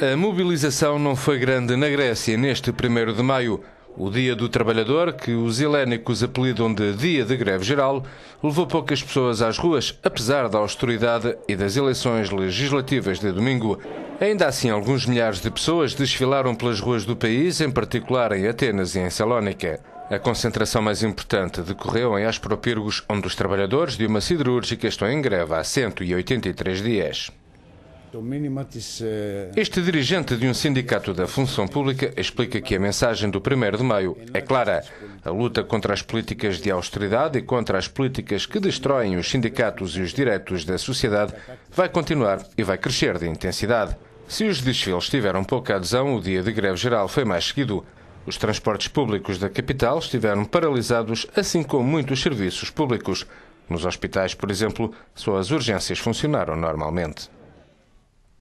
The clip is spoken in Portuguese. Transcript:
A mobilização não foi grande na Grécia neste 1 de maio. O Dia do Trabalhador, que os helénicos apelidam de Dia de Greve Geral, levou poucas pessoas às ruas, apesar da austeridade e das eleições legislativas de domingo. Ainda assim, alguns milhares de pessoas desfilaram pelas ruas do país, em particular em Atenas e em Salónica. A concentração mais importante decorreu em Aspropirgos, onde os trabalhadores de uma siderúrgica estão em greve há 183 dias. Eh, este dirigente de um sindicato da função pública explica que a mensagem do 1 de maio é clara. A luta contra as políticas de austeridade e contra as políticas que destroem os sindicatos e os direitos da sociedade vai continuar e vai crescer de intensidade. Se os desfiles tiveram pouca adesão, o dia de greve geral foi mais seguido. Os transportes públicos da capital estiveram paralisados, assim como muitos serviços públicos. Nos hospitais, por exemplo, só as urgências funcionaram normalmente.